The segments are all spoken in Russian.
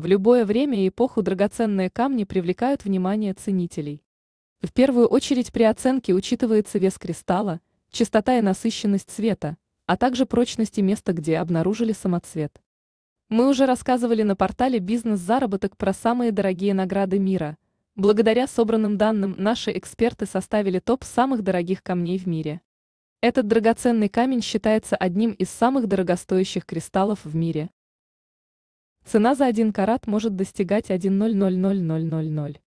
В любое время и эпоху драгоценные камни привлекают внимание ценителей. В первую очередь при оценке учитывается вес кристалла, частота и насыщенность цвета, а также прочность и место, где обнаружили самоцвет. Мы уже рассказывали на портале «Бизнес-заработок» про самые дорогие награды мира. Благодаря собранным данным наши эксперты составили топ самых дорогих камней в мире. Этот драгоценный камень считается одним из самых дорогостоящих кристаллов в мире. Цена за один карат может достигать 1,000000.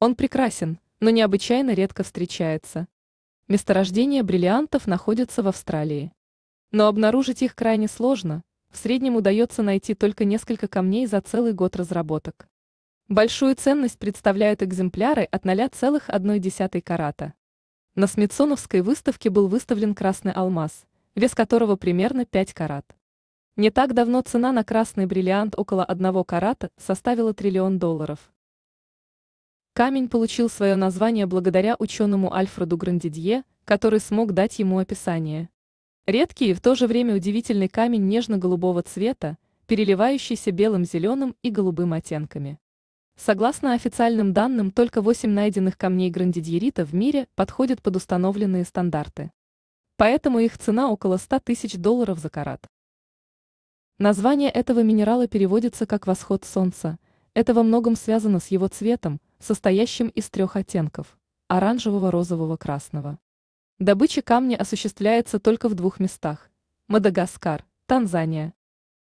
Он прекрасен, но необычайно редко встречается. Месторождения бриллиантов находятся в Австралии. Но обнаружить их крайне сложно, в среднем удается найти только несколько камней за целый год разработок. Большую ценность представляют экземпляры от 0,1 карата. На Смитсоновской выставке был выставлен красный алмаз, вес которого примерно 5 карат. Не так давно цена на красный бриллиант около одного карата составила триллион долларов. Камень получил свое название благодаря ученому Альфреду Грандидье, который смог дать ему описание. Редкий и в то же время удивительный камень нежно-голубого цвета, переливающийся белым, зеленым и голубым оттенками. Согласно официальным данным, только 8 найденных камней грандидьерита в мире подходят под установленные стандарты. Поэтому их цена около 100 тысяч долларов за карат. Название этого минерала переводится как «восход солнца». Это во многом связано с его цветом, состоящим из трех оттенков – оранжевого, розового, красного. Добыча камня осуществляется только в двух местах – Мадагаскар, Танзания.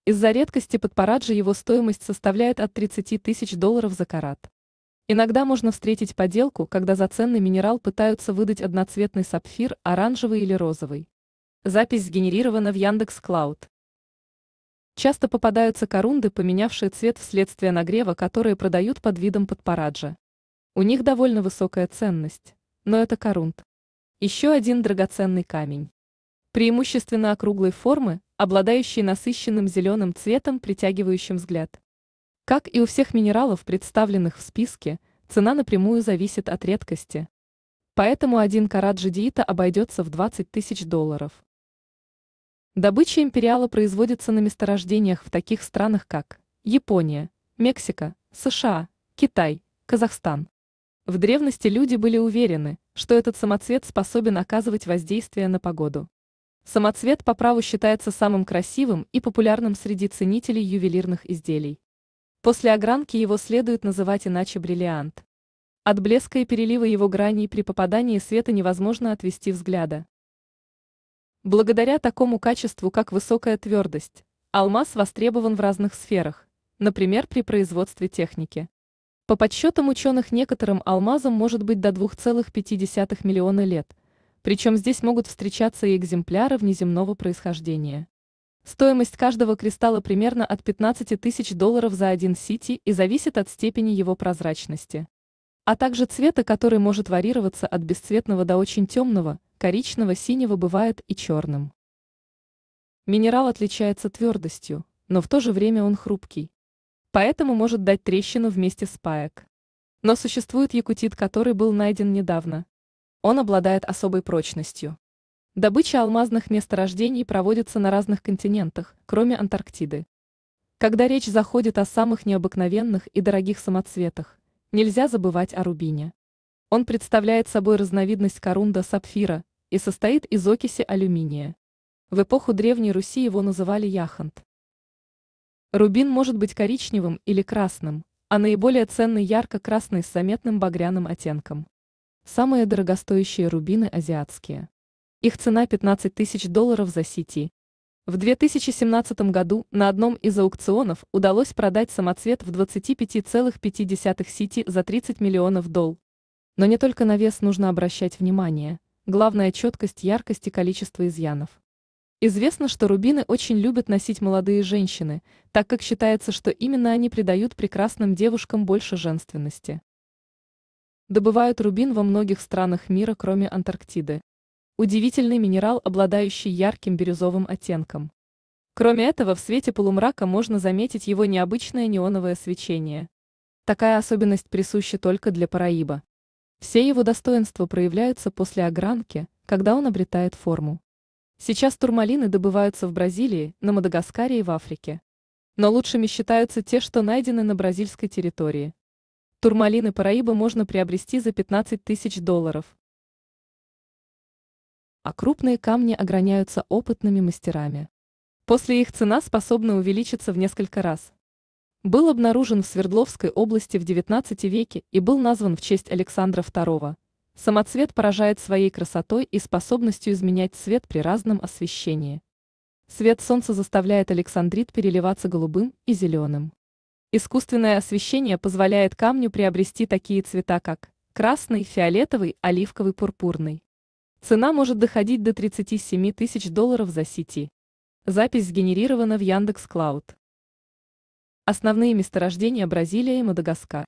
Из-за редкости под Параджи его стоимость составляет от 30 тысяч долларов за карат. Иногда можно встретить поделку, когда за ценный минерал пытаются выдать одноцветный сапфир, оранжевый или розовый. Запись сгенерирована в Яндекс.Клауд. Часто попадаются корунды, поменявшие цвет вследствие нагрева, которые продают под видом подпараджа. У них довольно высокая ценность, но это корунд. Еще один драгоценный камень. Преимущественно округлой формы, обладающий насыщенным зеленым цветом, притягивающим взгляд. Как и у всех минералов, представленных в списке, цена напрямую зависит от редкости. Поэтому один карат жидиита обойдется в 20 тысяч долларов. Добыча империала производится на месторождениях в таких странах, как Япония, Мексика, США, Китай, Казахстан. В древности люди были уверены, что этот самоцвет способен оказывать воздействие на погоду. Самоцвет по праву считается самым красивым и популярным среди ценителей ювелирных изделий. После огранки его следует называть иначе бриллиант. От блеска и перелива его граней при попадании света невозможно отвести взгляда. Благодаря такому качеству, как высокая твердость, алмаз востребован в разных сферах, например, при производстве техники. По подсчетам ученых, некоторым алмазам может быть до 2,5 миллиона лет, причем здесь могут встречаться и экземпляры внеземного происхождения. Стоимость каждого кристалла примерно от 15 тысяч долларов за один сити и зависит от степени его прозрачности. А также цвета, который может варьироваться от бесцветного до очень темного, коричнево-синего бывает и черным. Минерал отличается твердостью, но в то же время он хрупкий. Поэтому может дать трещину вместе с паек. Но существует якутит, который был найден недавно. Он обладает особой прочностью. Добыча алмазных месторождений проводится на разных континентах, кроме Антарктиды. Когда речь заходит о самых необыкновенных и дорогих самоцветах, нельзя забывать о рубине. Он представляет собой разновидность корунда сапфира, и состоит из окиси алюминия. В эпоху Древней Руси его называли яхонт. Рубин может быть коричневым или красным, а наиболее ценный ярко-красный с заметным багряным оттенком. Самые дорогостоящие рубины азиатские. Их цена 15 тысяч долларов за сети. В 2017 году на одном из аукционов удалось продать самоцвет в 25,5 сети за 30 миллионов долл. Но не только на вес нужно обращать внимание – главное четкость, яркость и количество изъянов. Известно, что рубины очень любят носить молодые женщины, так как считается, что именно они придают прекрасным девушкам больше женственности. Добывают рубин во многих странах мира, кроме Антарктиды. Удивительный минерал, обладающий ярким бирюзовым оттенком. Кроме этого, в свете полумрака можно заметить его необычное неоновое свечение. Такая особенность присуща только для Параиба. Все его достоинства проявляются после огранки, когда он обретает форму. Сейчас турмалины добываются в Бразилии, на Мадагаскаре и в Африке. Но лучшими считаются те, что найдены на бразильской территории. Турмалины Параиба можно приобрести за 15 тысяч долларов. А крупные камни ограняются опытными мастерами. После их цена способна увеличиться в несколько раз, был обнаружен в Свердловской области в XIX веке и был назван в честь Александра II. Самоцвет поражает своей красотой и способностью изменять цвет при разном освещении. Свет солнца заставляет александрит переливаться голубым и зеленым. Искусственное освещение позволяет камню приобрести такие цвета, как красный, фиолетовый, оливковый, пурпурный. Цена может доходить до 37 тысяч долларов за сети. Запись сгенерирована в Яндекс.Клауд. Основные месторождения Бразилия и Мадагаскар.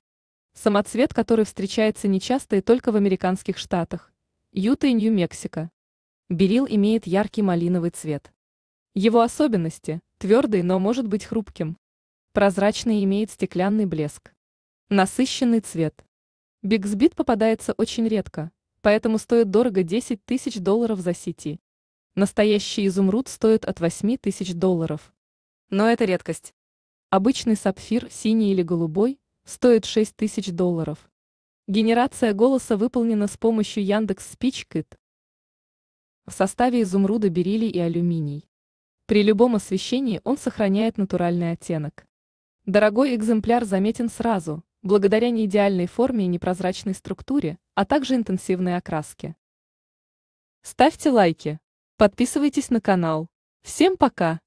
Самоцвет, который встречается нечасто и только в американских штатах. Юта и Нью-Мексико. Берил имеет яркий малиновый цвет. Его особенности – твердый, но может быть хрупким. Прозрачный имеет стеклянный блеск. Насыщенный цвет. Бигсбит попадается очень редко, поэтому стоит дорого 10 тысяч долларов за сети. Настоящий изумруд стоит от 8 тысяч долларов. Но это редкость. Обычный сапфир, синий или голубой, стоит 6 тысяч долларов. Генерация голоса выполнена с помощью Яндекс Спичкит. В составе изумруда бериллий и алюминий. При любом освещении он сохраняет натуральный оттенок. Дорогой экземпляр заметен сразу, благодаря неидеальной форме и непрозрачной структуре, а также интенсивной окраске. Ставьте лайки, подписывайтесь на канал. Всем пока!